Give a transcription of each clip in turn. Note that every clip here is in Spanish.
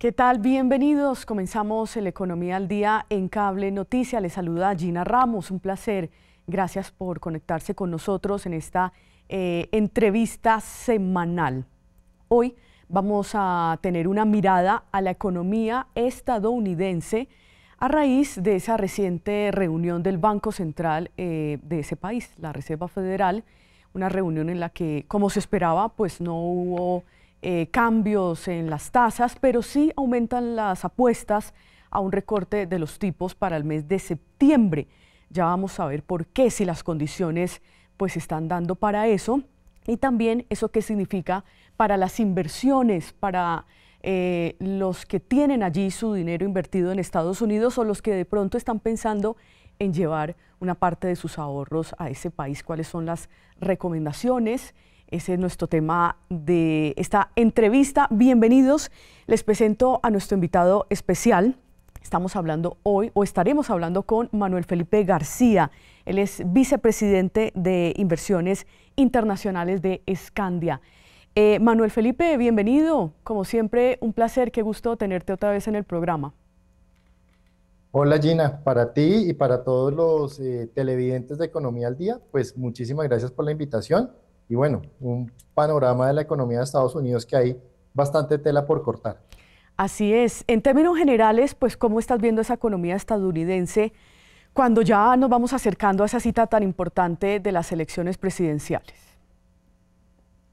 ¿Qué tal? Bienvenidos. Comenzamos el Economía al Día en Cable Noticia. Les saluda Gina Ramos. Un placer. Gracias por conectarse con nosotros en esta eh, entrevista semanal. Hoy vamos a tener una mirada a la economía estadounidense a raíz de esa reciente reunión del Banco Central eh, de ese país, la Reserva Federal, una reunión en la que, como se esperaba, pues no hubo eh, cambios en las tasas, pero sí aumentan las apuestas a un recorte de los tipos para el mes de septiembre. Ya vamos a ver por qué, si las condiciones pues están dando para eso y también eso qué significa para las inversiones, para eh, los que tienen allí su dinero invertido en Estados Unidos o los que de pronto están pensando en llevar una parte de sus ahorros a ese país, cuáles son las recomendaciones ese es nuestro tema de esta entrevista. Bienvenidos. Les presento a nuestro invitado especial. Estamos hablando hoy o estaremos hablando con Manuel Felipe García. Él es vicepresidente de inversiones internacionales de Escandia. Eh, Manuel Felipe, bienvenido. Como siempre, un placer, qué gusto tenerte otra vez en el programa. Hola Gina, para ti y para todos los eh, televidentes de Economía al Día, pues muchísimas gracias por la invitación y bueno, un panorama de la economía de Estados Unidos que hay bastante tela por cortar. Así es. En términos generales, pues, ¿cómo estás viendo esa economía estadounidense cuando ya nos vamos acercando a esa cita tan importante de las elecciones presidenciales?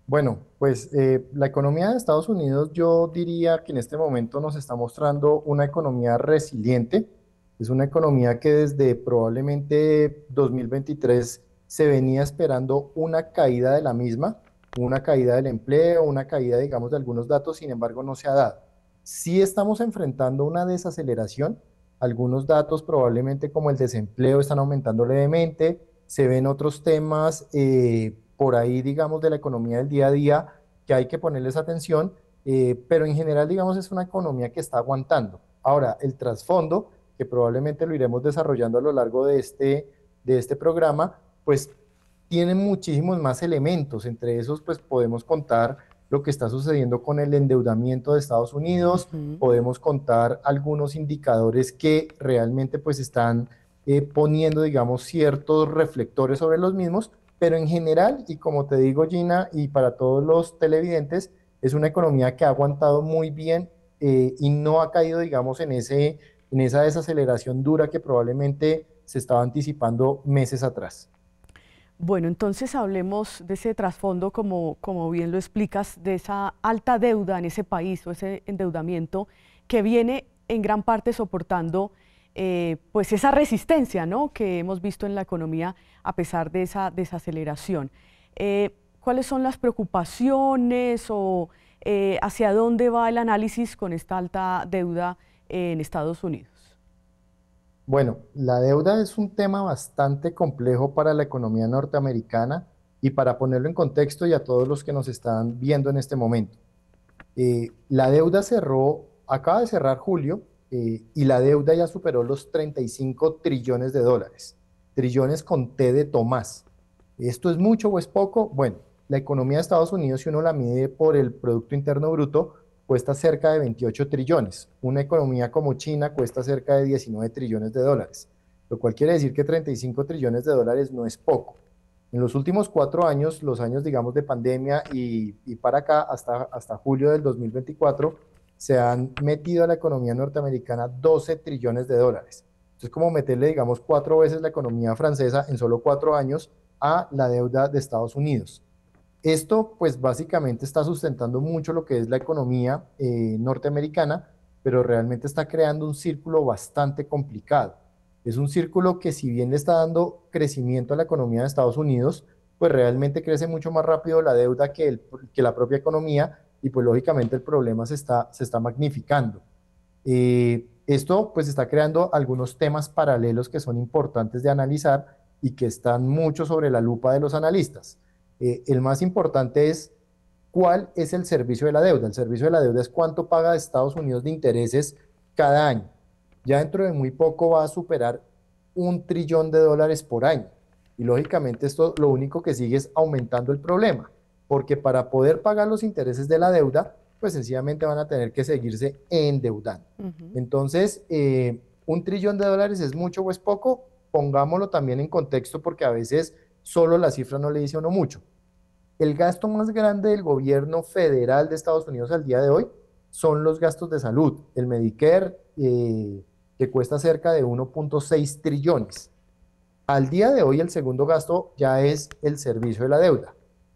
Bueno, pues eh, la economía de Estados Unidos yo diría que en este momento nos está mostrando una economía resiliente. Es una economía que desde probablemente 2023 se venía esperando una caída de la misma, una caída del empleo, una caída, digamos, de algunos datos, sin embargo, no se ha dado. si estamos enfrentando una desaceleración, algunos datos probablemente como el desempleo están aumentando levemente, se ven otros temas eh, por ahí, digamos, de la economía del día a día que hay que ponerles atención, eh, pero en general, digamos, es una economía que está aguantando. Ahora, el trasfondo, que probablemente lo iremos desarrollando a lo largo de este, de este programa, pues tienen muchísimos más elementos. Entre esos, pues podemos contar lo que está sucediendo con el endeudamiento de Estados Unidos, podemos contar algunos indicadores que realmente pues están eh, poniendo, digamos, ciertos reflectores sobre los mismos, pero en general, y como te digo Gina, y para todos los televidentes, es una economía que ha aguantado muy bien eh, y no ha caído, digamos, en, en esa desaceleración dura que probablemente se estaba anticipando meses atrás. Bueno, entonces hablemos de ese trasfondo, como, bien lo explicas, de esa alta deuda en ese país o ese endeudamiento que viene en gran parte soportando eh, pues esa resistencia ¿no? que hemos visto en la economía a pesar de esa desaceleración. Eh, ¿Cuáles son las preocupaciones o eh, hacia dónde va el análisis con esta alta deuda en Estados Unidos? Bueno, la deuda es un tema bastante complejo para la economía norteamericana y para ponerlo en contexto y a todos los que nos están viendo en este momento. Eh, la deuda cerró, acaba de cerrar julio eh, y la deuda ya superó los 35 trillones de dólares, trillones con T de Tomás. ¿Esto es mucho o es poco? Bueno, la economía de Estados Unidos, si uno la mide por el Producto Interno Bruto, cuesta cerca de 28 trillones. Una economía como China cuesta cerca de 19 trillones de dólares, lo cual quiere decir que 35 trillones de dólares no es poco. En los últimos cuatro años, los años, digamos, de pandemia y, para acá, hasta, hasta julio del 2024, se han metido a la economía norteamericana 12 trillones de dólares. Entonces, como meterle, digamos, cuatro veces la economía francesa en solo cuatro años a la deuda de Estados Unidos. Esto pues básicamente está sustentando mucho lo que es la economía eh, norteamericana, pero realmente está creando un círculo bastante complicado. Es un círculo que si bien le está dando crecimiento a la economía de Estados Unidos, pues realmente crece mucho más rápido la deuda que, la propia economía y pues lógicamente el problema se está, magnificando. Eh, esto pues está creando algunos temas paralelos que son importantes de analizar y que están mucho sobre la lupa de los analistas. Eh, el más importante es cuál es el servicio de la deuda. El servicio de la deuda es cuánto paga Estados Unidos de intereses cada año. Ya dentro de muy poco va a superar un trillón de dólares por año. Y lógicamente esto lo único que sigue es aumentando el problema, porque para poder pagar los intereses de la deuda, pues sencillamente van a tener que seguirse endeudando. Entonces, eh, un trillón de dólares es mucho o es poco, pongámoslo también en contexto porque a veces solo la cifra no le dice uno mucho. El gasto más grande del gobierno federal de Estados Unidos al día de hoy son los gastos de salud, el Medicare, eh, que cuesta cerca de 1.6 trillones. Al día de hoy el segundo gasto ya es el servicio de la deuda.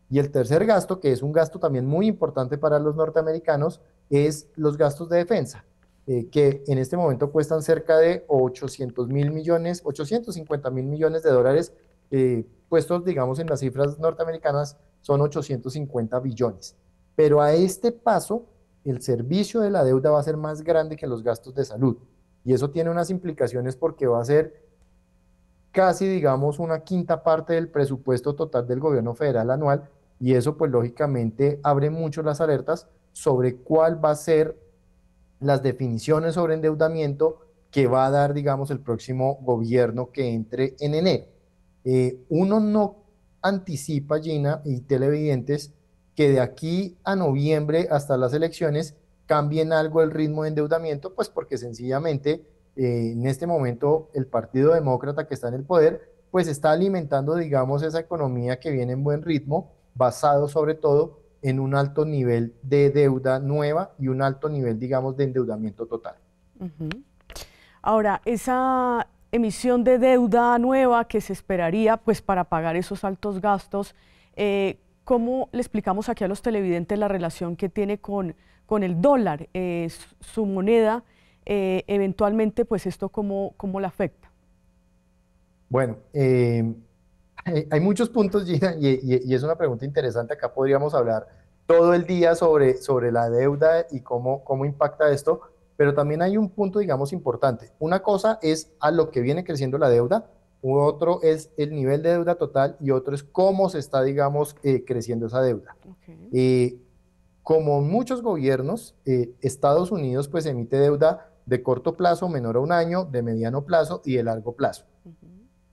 Y el tercer gasto, que es un gasto también muy importante para los norteamericanos, es los gastos de defensa, eh, que en este momento cuestan cerca de 800 mil millones, 850 mil millones de dólares eh, puestos, digamos, en las cifras norteamericanas, son 850 billones. Pero a este paso, el servicio de la deuda va a ser más grande que los gastos de salud. Y eso tiene unas implicaciones porque va a ser casi, digamos, una quinta parte del presupuesto total del gobierno federal anual. Y eso, pues, lógicamente, abre mucho las alertas sobre cuál va a ser las definiciones sobre endeudamiento que va a dar, digamos, el próximo gobierno que entre en enero. Eh, uno no anticipa, Gina y televidentes, que de aquí a noviembre hasta las elecciones cambien algo el ritmo de endeudamiento, pues porque sencillamente eh, en este momento el Partido Demócrata que está en el poder, pues está alimentando, digamos, esa economía que viene en buen ritmo, basado sobre todo en un alto nivel de deuda nueva y un alto nivel, digamos, de endeudamiento total. Ahora, esa, emisión de deuda nueva que se esperaría pues, para pagar esos altos gastos. Eh, ¿Cómo le explicamos aquí a los televidentes la relación que tiene con, con el dólar, eh, su moneda? Eh, eventualmente, pues esto cómo, cómo la afecta. Bueno, hay, muchos puntos, Gina, y, y, es una pregunta interesante. Acá podríamos hablar todo el día sobre, sobre la deuda y cómo, cómo impacta esto pero también hay un punto, digamos, importante. Una cosa es a lo que viene creciendo la deuda, otro es el nivel de deuda total y otro es cómo se está, digamos, eh, creciendo esa deuda. como muchos gobiernos, eh, Estados Unidos pues emite deuda de corto plazo, menor a un año, de mediano plazo y de largo plazo.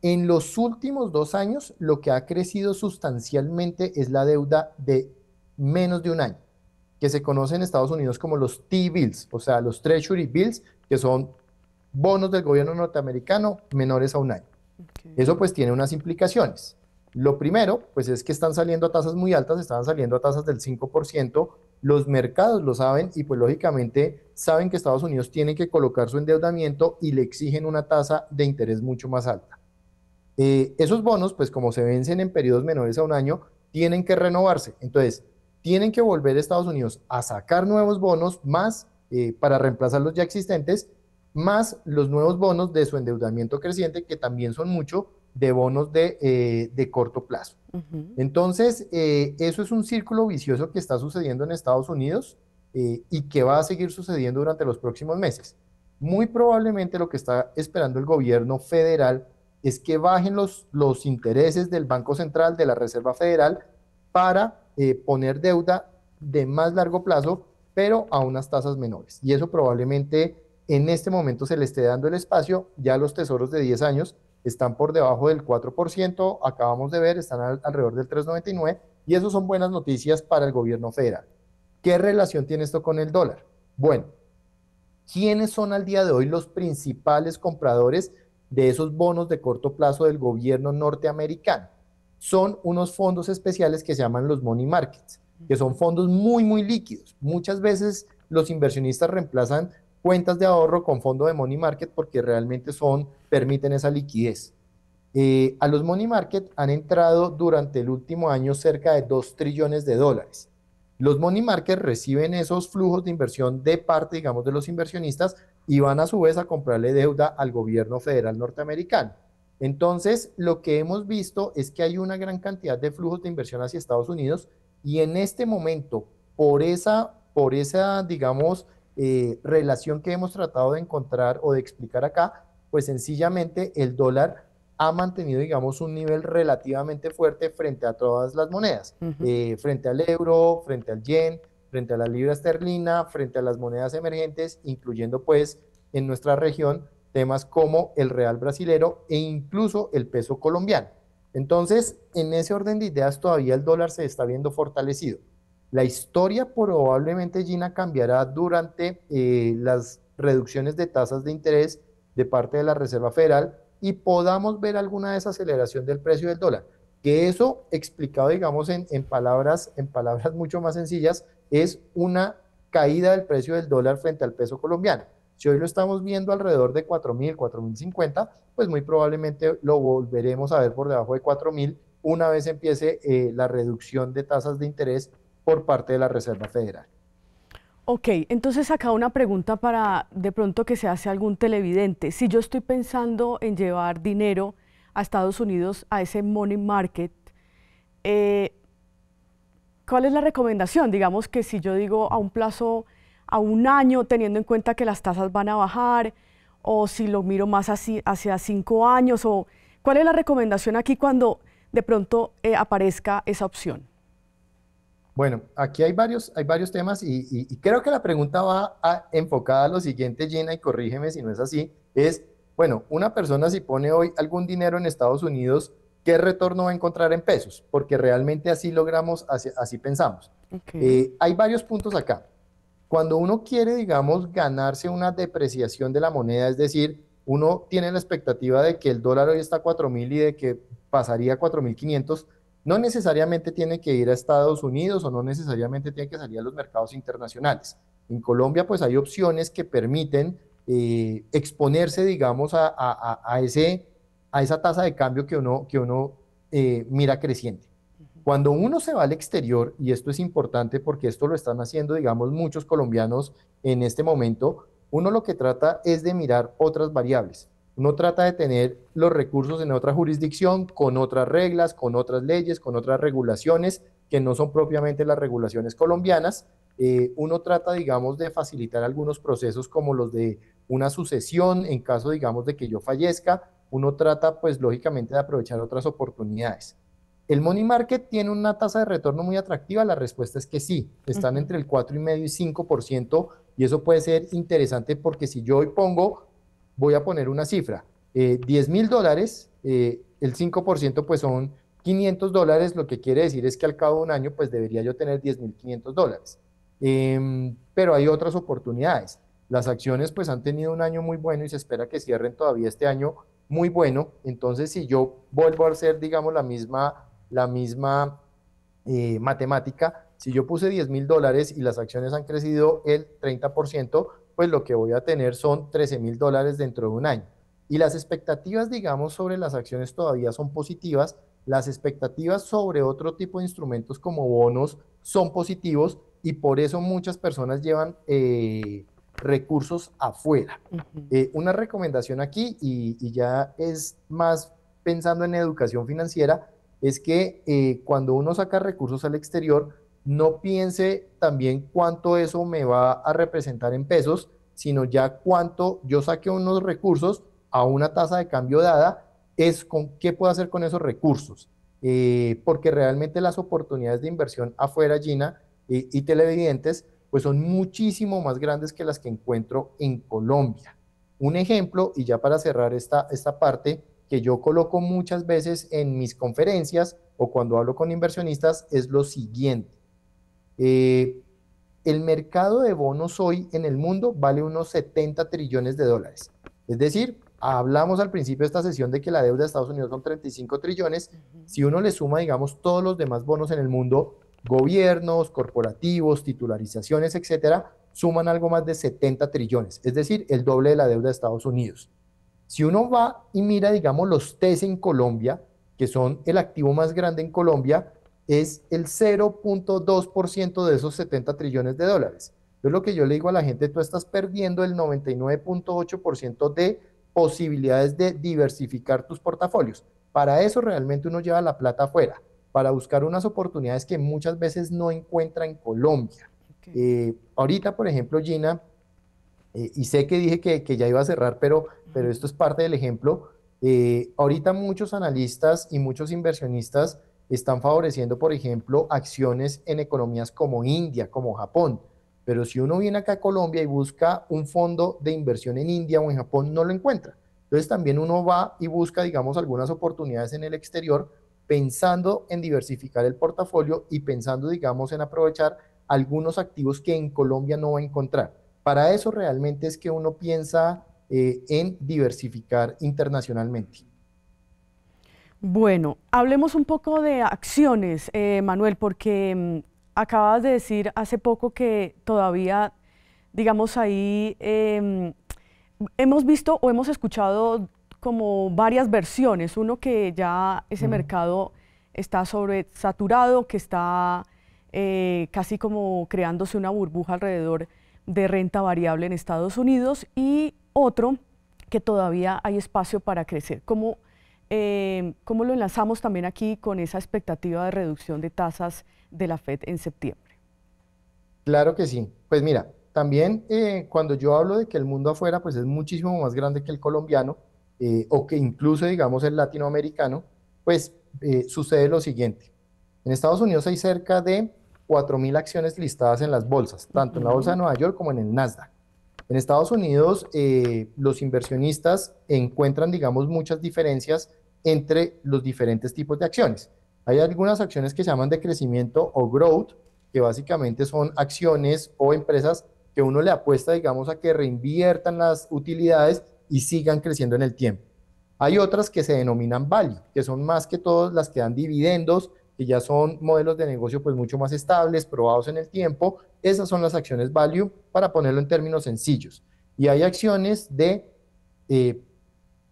En los últimos dos años, lo que ha crecido sustancialmente es la deuda de menos de un año que se conocen en Estados Unidos como los T-bills, o sea, los Treasury bills, que son bonos del gobierno norteamericano menores a un año. Eso pues tiene unas implicaciones. Lo primero, pues es que están saliendo a tasas muy altas, están saliendo a tasas del 5%, los mercados lo saben y pues lógicamente saben que Estados Unidos tiene que colocar su endeudamiento y le exigen una tasa de interés mucho más alta. Eh, esos bonos, pues como se vencen en periodos menores a un año, tienen que renovarse. Entonces, tienen que volver a Estados Unidos a sacar nuevos bonos más eh, para reemplazar los ya existentes, más los nuevos bonos de su endeudamiento creciente, que también son mucho de bonos de, eh, de corto plazo. Entonces, eh, eso es un círculo vicioso que está sucediendo en Estados Unidos y que va a seguir sucediendo durante los próximos meses. Muy probablemente lo que está esperando el gobierno federal es que bajen los, los intereses del Banco Central, de la Reserva Federal, para eh, poner deuda de más largo plazo, pero a unas tasas menores. Y eso probablemente en este momento se le esté dando el espacio, ya los tesoros de 10 años están por debajo del 4%, acabamos de ver, están alrededor del 3,99, y eso son buenas noticias para el gobierno federal. ¿Qué relación tiene esto con el dólar? Bueno, ¿quiénes son al día de hoy los principales compradores de esos bonos de corto plazo del gobierno norteamericano? son unos fondos especiales que se llaman los money markets, que son fondos muy, muy líquidos. Muchas veces los inversionistas reemplazan cuentas de ahorro con fondo de money market porque realmente son, permiten esa liquidez. Eh, a los money market han entrado durante el último año cerca de 2 trillones de dólares. Los money market reciben esos flujos de inversión de parte, digamos, de los inversionistas y van a su vez a comprarle deuda al gobierno federal norteamericano. Entonces, lo que hemos visto es que hay una gran cantidad de flujos de inversión hacia Estados Unidos y en este momento, por esa, por esa digamos, eh, relación que hemos tratado de encontrar o de explicar acá, pues sencillamente el dólar ha mantenido, digamos, un nivel relativamente fuerte frente a todas las monedas, eh, frente al euro, frente al yen, frente a la libra esterlina, frente a las monedas emergentes, incluyendo pues en nuestra región temas como el real brasilero e incluso el peso colombiano. Entonces, en ese orden de ideas todavía el dólar se está viendo fortalecido. La historia probablemente, Gina, cambiará durante eh, las reducciones de tasas de interés de parte de la Reserva Federal y podamos ver alguna desaceleración del precio del dólar. Que eso, explicado, digamos, en, palabras, en palabras mucho más sencillas, es una caída del precio del dólar frente al peso colombiano. Si hoy lo estamos viendo alrededor de 4.000, 4.050, pues muy probablemente lo volveremos a ver por debajo de 4.000 una vez empiece eh, la reducción de tasas de interés por parte de la Reserva Federal. Ok, entonces acá una pregunta para de pronto que se hace algún televidente. Si yo estoy pensando en llevar dinero a Estados Unidos a ese money market, eh, ¿cuál es la recomendación? Digamos que si yo digo a un plazo a un año, teniendo en cuenta que las tasas van a bajar, o si lo miro más hacia cinco años, o cuál es la recomendación aquí cuando de pronto eh, aparezca esa opción. Bueno, aquí hay varios, hay varios temas y, creo que la pregunta va a, enfocada a lo siguiente, Gina, y corrígeme si no es así, es, bueno, una persona si pone hoy algún dinero en Estados Unidos, ¿qué retorno va a encontrar en pesos? Porque realmente así logramos, así, pensamos. Eh, hay varios puntos acá. Cuando uno quiere, digamos, ganarse una depreciación de la moneda, es decir, uno tiene la expectativa de que el dólar hoy está a 4.000 y de que pasaría a 4.500, no necesariamente tiene que ir a Estados Unidos o no necesariamente tiene que salir a los mercados internacionales. En Colombia, pues hay opciones que permiten eh, exponerse, digamos, a, esa tasa de cambio que uno, que uno eh, mira creciente. Cuando uno se va al exterior, y esto es importante porque esto lo están haciendo, digamos, muchos colombianos en este momento, uno lo que trata es de mirar otras variables. Uno trata de tener los recursos en otra jurisdicción, con otras reglas, con otras leyes, con otras regulaciones, que no son propiamente las regulaciones colombianas. Eh, uno trata, digamos, de facilitar algunos procesos como los de una sucesión en caso, digamos, de que yo fallezca. Uno trata, pues, lógicamente, de aprovechar otras oportunidades. ¿El money market tiene una tasa de retorno muy atractiva? La respuesta es que sí, están entre el 4,5 y 5% y eso puede ser interesante porque si yo hoy pongo, voy a poner una cifra, 10 eh, mil dólares, eh, el 5% pues son 500 dólares, lo que quiere decir es que al cabo de un año pues debería yo tener 10 mil 500 dólares. Em, pero hay otras oportunidades. Las acciones pues han tenido un año muy bueno y se espera que cierren todavía este año muy bueno. Entonces si yo vuelvo a hacer digamos la misma la misma eh, matemática, si yo puse 10 mil dólares y las acciones han crecido el 30%, pues lo que voy a tener son 13 mil dólares dentro de un año. Y las expectativas, digamos, sobre las acciones todavía son positivas, las expectativas sobre otro tipo de instrumentos como bonos son positivos y por eso muchas personas llevan eh, recursos afuera. Eh, una recomendación aquí, y ya es más pensando en educación financiera, es que eh, cuando uno saca recursos al exterior, no piense también cuánto eso me va a representar en pesos, sino ya cuánto yo saque unos recursos a una tasa de cambio dada, es con qué puedo hacer con esos recursos. Eh, porque realmente las oportunidades de inversión afuera, Gina, eh, y televidentes, pues son muchísimo más grandes que las que encuentro en Colombia. Un ejemplo, y ya para cerrar esta, esta parte, que yo coloco muchas veces en mis conferencias o cuando hablo con inversionistas es lo siguiente. Eh, el mercado de bonos hoy en el mundo vale unos 70 trillones de dólares. Es decir, hablamos al principio de esta sesión de que la deuda de Estados Unidos son 35 trillones. Si uno le suma, digamos, todos los demás bonos en el mundo, gobiernos, corporativos, titularizaciones, etcétera, suman algo más de 70 trillones, es decir, el doble de la deuda de Estados Unidos. Si uno va y mira, digamos, los TES en Colombia, que son el activo más grande en Colombia, es el 0.2% de esos 70 trillones de dólares. Es lo que yo le digo a la gente, tú estás perdiendo el 99.8% de posibilidades de diversificar tus portafolios. Para eso realmente uno lleva la plata afuera, para buscar unas oportunidades que muchas veces no encuentra en Colombia. Eh, ahorita, por ejemplo, Gina, eh, y sé que dije que, ya iba a cerrar, pero, pero esto es parte del ejemplo. Eh, ahorita muchos analistas y muchos inversionistas están favoreciendo, por ejemplo, acciones en economías como India, como Japón. Pero si uno viene acá a Colombia y busca un fondo de inversión en India o en Japón, no lo encuentra. Entonces también uno va y busca, digamos, algunas oportunidades en el exterior pensando en diversificar el portafolio y pensando, digamos, en aprovechar algunos activos que en Colombia no va a encontrar. Para eso realmente es que uno piensa eh, en diversificar internacionalmente. Bueno, hablemos un poco de acciones, eh, Manuel, porque mm, acabas de decir hace poco que todavía, digamos, ahí em, hemos visto o hemos escuchado como varias versiones. Uno que ya ese mercado está sobresaturado, que está eh, casi como creándose una burbuja alrededor de renta variable en Estados Unidos y otro que todavía hay espacio para crecer. Eh, ¿Cómo, lo enlazamos también aquí con esa expectativa de reducción de tasas de la FED en septiembre? Claro que sí. Pues mira, también eh, cuando yo hablo de que el mundo afuera pues es muchísimo más grande que el colombiano eh, o que incluso digamos el latinoamericano, pues sucede lo siguiente. En Estados Unidos hay cerca de 4.000 acciones listadas en las bolsas, tanto en la bolsa de Nueva York como en el Nasdaq. En Estados Unidos, eh, los inversionistas encuentran, digamos, muchas diferencias entre los diferentes tipos de acciones. Hay algunas acciones que se llaman de crecimiento o growth, que básicamente son acciones o empresas que uno le apuesta, digamos, a que reinviertan las utilidades y sigan creciendo en el tiempo. Hay otras que se denominan value, que son más que todas las que dan dividendos que ya son modelos de negocio pues mucho más estables, probados en el tiempo, esas son las acciones value para ponerlo en términos sencillos. Y hay acciones de eh,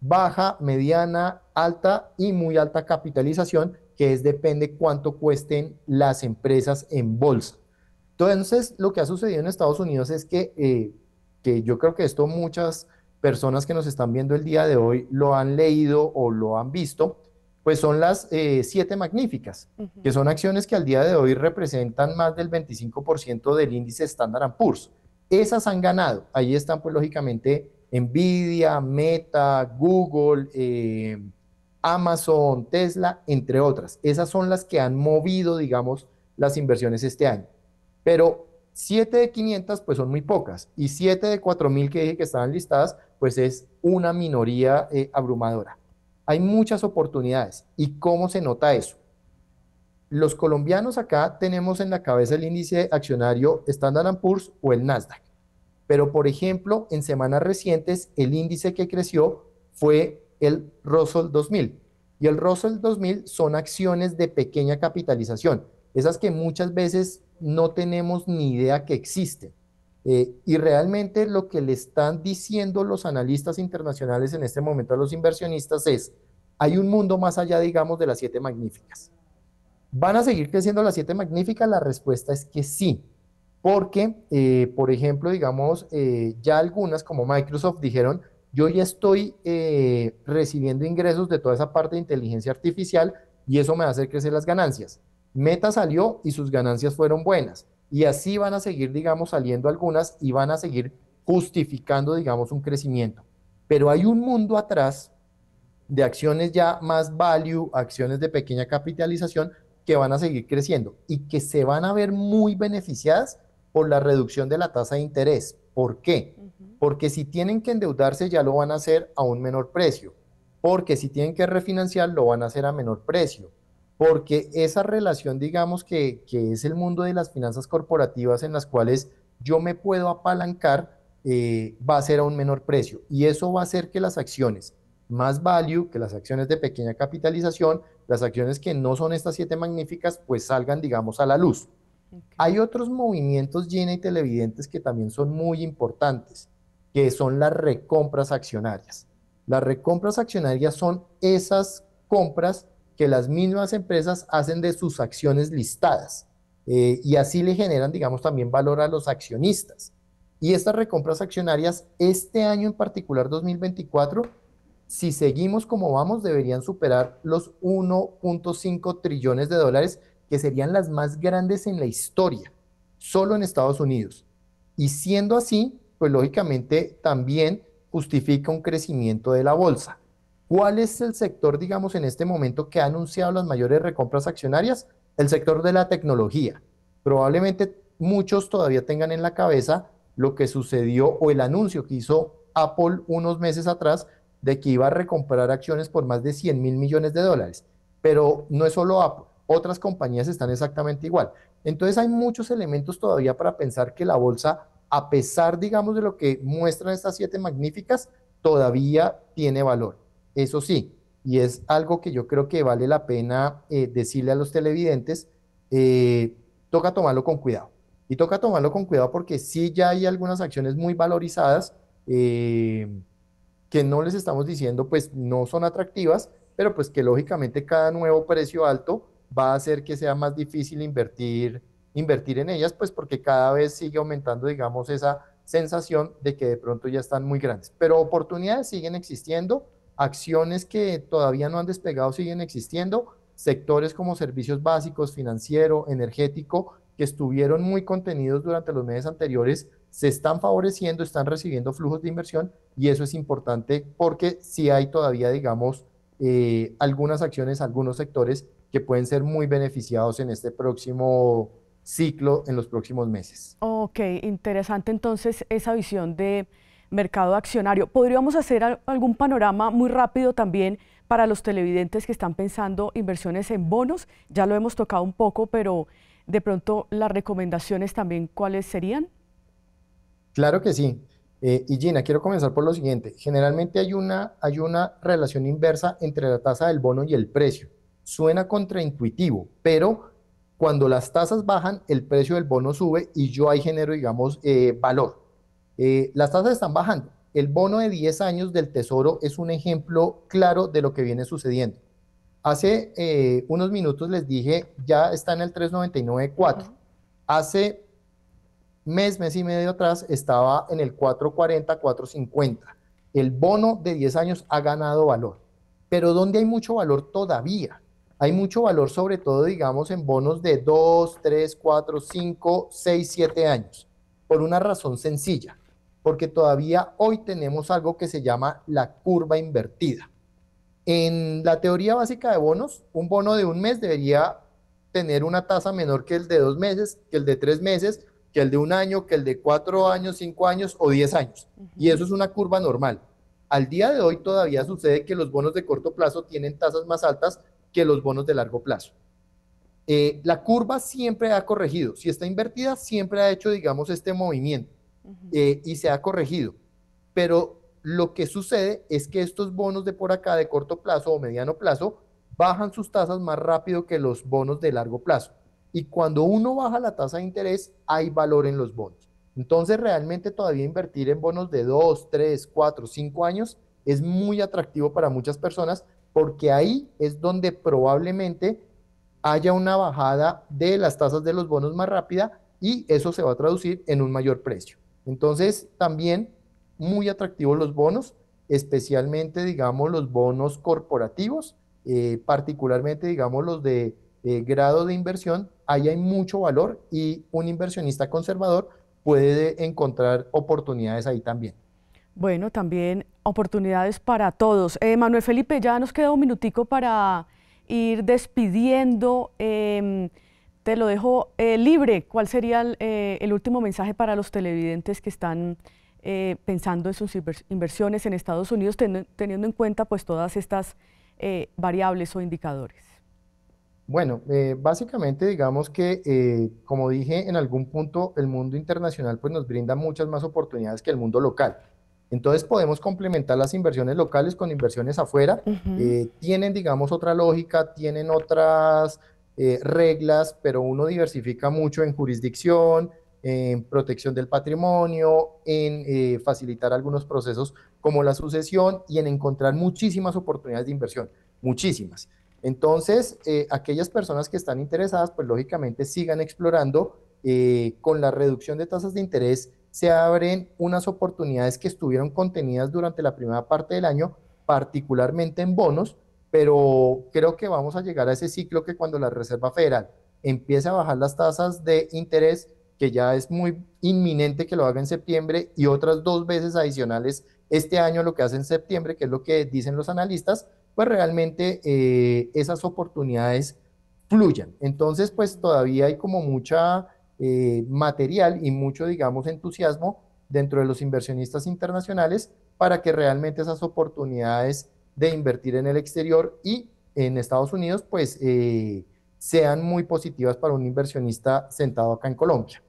baja, mediana, alta y muy alta capitalización, que es depende cuánto cuesten las empresas en bolsa. Entonces, lo que ha sucedido en Estados Unidos es que, eh, que yo creo que esto muchas personas que nos están viendo el día de hoy lo han leído o lo han visto, pues son las eh, siete magníficas, que son acciones que al día de hoy representan más del 25% del índice Standard Poor's. Esas han ganado. Ahí están, pues lógicamente, Nvidia, Meta, Google, eh, Amazon, Tesla, entre otras. Esas son las que han movido, digamos, las inversiones este año. Pero siete de 500, pues son muy pocas. Y siete de 4.000 que dije que estaban listadas, pues es una minoría eh, abrumadora. Hay muchas oportunidades. ¿Y cómo se nota eso? Los colombianos acá tenemos en la cabeza el índice accionario Standard Poor's o el Nasdaq. Pero, por ejemplo, en semanas recientes, el índice que creció fue el Russell 2000. Y el Russell 2000 son acciones de pequeña capitalización, esas que muchas veces no tenemos ni idea que existen. Eh, y realmente lo que le están diciendo los analistas internacionales en este momento a los inversionistas es, hay un mundo más allá, digamos, de las siete magníficas. ¿Van a seguir creciendo las siete magníficas? La respuesta es que sí, porque, eh, por ejemplo, digamos, eh, ya algunas como Microsoft dijeron, yo ya estoy recibiendo ingresos de toda esa parte de inteligencia artificial y eso me va a hacer crecer las ganancias. Meta salió y sus ganancias fueron buenas y así van a seguir, digamos, saliendo algunas y van a seguir justificando, digamos, un crecimiento. Pero hay un mundo atrás de acciones ya más value, acciones de pequeña capitalización que van a seguir creciendo y que se van a ver muy beneficiadas por la reducción de la tasa de interés. ¿Por qué? Porque si tienen que endeudarse ya lo van a hacer a un menor precio, porque si tienen que refinanciar lo van a hacer a menor precio, porque esa relación, digamos, que, es el mundo de las finanzas corporativas en las cuales yo me puedo apalancar, eh, va a ser a un menor precio. Y eso va a hacer que las acciones más value, que las acciones de pequeña capitalización, las acciones que no son estas siete magníficas, pues salgan, digamos, a la luz. Hay otros movimientos llena y televidentes que también son muy importantes, que son las recompras accionarias. Las recompras accionarias son esas compras que las mismas empresas hacen de sus acciones listadas eh, y así le generan, digamos, también valor a los accionistas. Y estas recompras accionarias, este año en particular, 2024, si seguimos como vamos, deberían superar los 1.5 trillones de dólares, que serían las más grandes en la historia, solo en Estados Unidos. Y siendo así, pues lógicamente también justifica un crecimiento de la bolsa. ¿Cuál es el sector, digamos, en este momento que ha anunciado las mayores recompras accionarias? El sector de la tecnología. Probablemente muchos todavía tengan en la cabeza lo que sucedió o el anuncio que hizo Apple unos meses atrás de que iba a recomprar acciones por más de 100 mil millones de dólares. Pero no es solo Apple, otras compañías están exactamente igual. Entonces hay muchos elementos todavía para pensar que la bolsa, a pesar, digamos, de lo que muestran estas siete magníficas, todavía tiene valor. Eso sí, y es algo que yo creo que vale la pena eh, decirle a los televidentes, eh, toca tomarlo con cuidado. Y toca tomarlo con cuidado porque sí ya hay algunas acciones muy valorizadas eh, que no les estamos diciendo, pues no son atractivas, pero pues que lógicamente cada nuevo precio alto va a hacer que sea más difícil invertir, invertir en ellas, pues porque cada vez sigue aumentando, digamos, esa sensación de que de pronto ya están muy grandes. Pero oportunidades siguen existiendo acciones que todavía no han despegado siguen existiendo, sectores como servicios básicos, financiero, energético, que estuvieron muy contenidos durante los meses anteriores, se están favoreciendo, están recibiendo flujos de inversión y eso es importante porque si sí hay todavía, digamos, eh, algunas acciones, algunos sectores que pueden ser muy beneficiados en este próximo ciclo, en los próximos meses. Ok, interesante entonces esa visión de mercado accionario. ¿Podríamos hacer algún panorama muy rápido también para los televidentes que están pensando inversiones en bonos? Ya lo hemos tocado un poco, pero de pronto las recomendaciones también, ¿cuáles serían? Claro que sí. Eh, y Gina, quiero comenzar por lo siguiente. Generalmente hay una, hay una relación inversa entre la tasa del bono y el precio. Suena contraintuitivo, pero cuando las tasas bajan, el precio del bono sube y yo ahí genero, digamos, eh, valor. Eh, las tasas están bajando. El bono de 10 años del Tesoro es un ejemplo claro de lo que viene sucediendo. Hace eh, unos minutos les dije, ya está en el 399.4. Hace mes, mes y medio atrás estaba en el 4.40, 4.50. El bono de 10 años ha ganado valor. Pero ¿dónde hay mucho valor todavía? Hay mucho valor sobre todo, digamos, en bonos de 2, 3, 4, 5, 6, 7 años, por una razón sencilla porque todavía hoy tenemos algo que se llama la curva invertida. En la teoría básica de bonos, un bono de un mes debería tener una tasa menor que el de dos meses, que el de tres meses, que el de un año, que el de cuatro años, cinco años o diez años. Y eso es una curva normal. Al día de hoy todavía sucede que los bonos de corto plazo tienen tasas más altas que los bonos de largo plazo. Eh, la curva siempre ha corregido. Si está invertida, siempre ha hecho, digamos, este movimiento. Eh, y se ha corregido. Pero lo que sucede es que estos bonos de por acá de corto plazo o mediano plazo bajan sus tasas más rápido que los bonos de largo plazo. Y cuando uno baja la tasa de interés, hay valor en los bonos. Entonces, realmente todavía invertir en bonos de 2, 3, 4, 5 años es muy atractivo para muchas personas porque ahí es donde probablemente haya una bajada de las tasas de los bonos más rápida y eso se va a traducir en un mayor precio. Entonces, también muy atractivos los bonos, especialmente, digamos, los bonos corporativos, eh, particularmente, digamos, los de eh, grado de inversión, ahí hay mucho valor y un inversionista conservador puede encontrar oportunidades ahí también. Bueno, también oportunidades para todos. Eh, Manuel Felipe, ya nos queda un minutico para ir despidiendo. Em, te lo dejo eh, libre. ¿Cuál sería eh, el, último mensaje para los televidentes que están eh, pensando en sus inversiones en Estados Unidos, teniendo en cuenta pues todas estas variables o indicadores? Bueno, básicamente digamos que, como dije en algún punto, el mundo internacional pues nos brinda muchas más oportunidades que el mundo local. Entonces podemos complementar las inversiones locales con inversiones afuera. tienen, digamos, otra lógica, tienen otras eh, reglas, pero uno diversifica mucho en jurisdicción, en protección del patrimonio, en eh, facilitar algunos procesos como la sucesión y en encontrar muchísimas oportunidades de inversión, muchísimas. Entonces, eh, aquellas personas que están interesadas, pues lógicamente sigan explorando. con la reducción de tasas de interés se abren unas oportunidades que estuvieron contenidas durante la primera parte del año, particularmente en bonos, pero creo que vamos a llegar a ese ciclo que cuando la Reserva Federal empiece a bajar las tasas de interés, que ya es muy inminente que lo haga en septiembre y otras dos veces adicionales este año lo que hace en septiembre, que es lo que dicen los analistas, pues realmente eh, esas oportunidades fluyan. Entonces, pues todavía hay como mucha eh, material y mucho, digamos, entusiasmo dentro de los inversionistas internacionales para que realmente esas oportunidades de invertir en el exterior y en Estados Unidos, pues eh, sean muy positivas para un inversionista sentado acá en Colombia.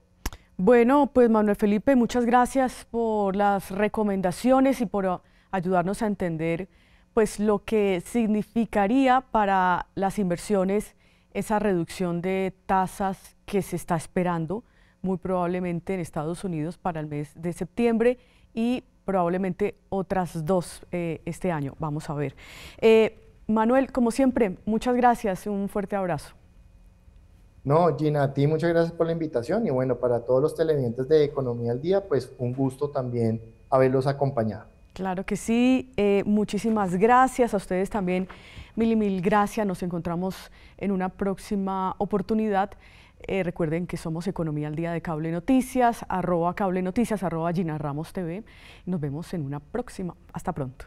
Bueno, pues Manuel Felipe, muchas gracias por las recomendaciones y por uh, ayudarnos a entender pues lo que significaría para las inversiones esa reducción de tasas que se está esperando muy probablemente en Estados Unidos para el mes de septiembre y probablemente otras dos eh, este año. Vamos a ver. Eh, Manuel, como siempre, muchas gracias. Un fuerte abrazo. No, Gina, a ti muchas gracias por la invitación y bueno, para todos los televidentes de Economía al Día, pues un gusto también haberlos acompañado. Claro que sí, eh, muchísimas gracias a ustedes también, mil y mil gracias, nos encontramos en una próxima oportunidad. Eh, recuerden que somos Economía al Día de Cable Noticias, arroba Cable Noticias, arroba Gina Ramos TV. Nos vemos en una próxima. Hasta pronto.